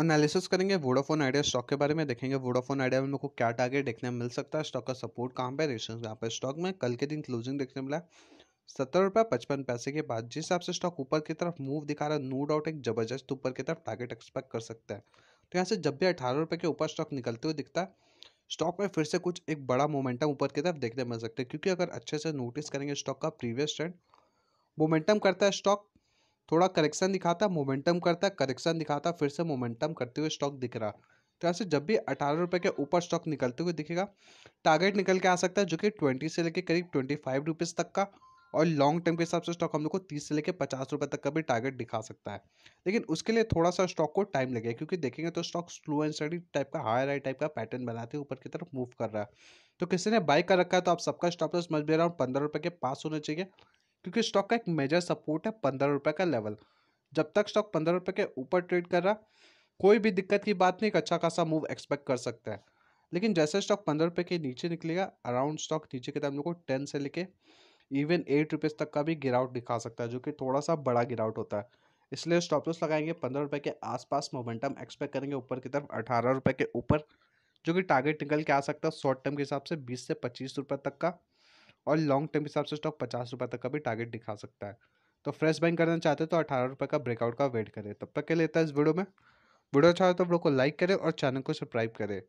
analysis करेंगे Vodafone idea stock के बारे में देखेंगे वोडाफोन आइडिया में को क्या टारगेट देखने मिल सकता है स्टॉक का सपोर्ट कहाँ पे रेशन यहाँ पे स्टॉक में कल के दिन क्लोजिंग देखने मिला सत्तर रुपये पचपन पैसे के बाद जिस हिसाब से स्टॉक ऊपर की तरफ मूव दिखा रहा है नो डाउट एक जबरदस्त ऊपर की तरफ टारगेट एक्सपेक्ट कर सकता है तो यहाँ से जब भी अठारह रुपये के ऊपर स्टॉक निकलते हुए दिखता है स्टॉक में फिर से कुछ एक बड़ा मोमेंटम ऊपर की तरफ देखने मिल सकता है क्योंकि अगर अच्छे से नोटिस करेंगे स्टॉक का प्रीवियस ट्रेंड मोमेंटम करता है स्टॉक थोड़ा करेक्शन दिखाता मोमेंटम करता करेक्शन दिखाता फिर से मोमेंटम करते हुए स्टॉक दिख रहा तो ऐसे जब भी अठारह रुपये के ऊपर स्टॉक निकलते हुए दिखेगा टारगेट निकल के आ सकता है जो कि ट्वेंटी से लेकर करीब ट्वेंटी फाइव रुपीज़ तक का और लॉन्ग टर्म के हिसाब से स्टॉक हम लोग को तीस से लेकर पचास रुपये तक का भी टारगेट दिखा सकता है लेकिन उसके लिए थोड़ा सा स्टॉक को टाइम लगेगा क्योंकि देखेंगे तो stock slow and study type का हाई हाई टाइप का पैटर्न बनाते हुए ऊपर की तरफ मूव कर रहा है तो किसी ने बाई कर रखा है तो आप सबका स्टॉप लॉस मजबूर पंद्रह रुपये के पास होना चाहिए क्योंकि स्टॉक का एक मेजर सपोर्ट है पंद्रह रुपये का लेवल जब तक स्टॉक पंद्रह रुपये के ऊपर ट्रेड कर रहा कोई भी दिक्कत की बात नहीं एक अच्छा खासा मूव एक्सपेक्ट कर सकते हैं लेकिन जैसे स्टॉक पंद्रह रुपये के नीचे निकलेगा अराउंड स्टॉक नीचे के हम लोग को टेन से लेके इवन एट रुपीज़ तक का भी गिरावट दिखा सकता है जो कि थोड़ा सा बड़ा गिरावट होता है इसलिए स्टॉप लॉस लगाएंगे पंद्रह रुपये के आसपास मोमेंटम एक्सपेक्ट करेंगे ऊपर की तरफ अठारह रुपये के ऊपर जो कि टारगेट निकल के आ सकता है शॉर्ट टर्म के हिसाब से बीस से पच्चीस रुपये तक का और लॉन्ग टर्म के हिसाब से स्टॉक पचास रुपये तक का भी टारगेट दिखा सकता है तो फ्रेश बाइंग करना चाहते हो तो अठारह रुपये का ब्रेकआउट का वेट करें तब तक के लेता है इस वीडियो में वीडियो अच्छा हो तो वीडियो को लाइक करें और चैनल को सब्सक्राइब करें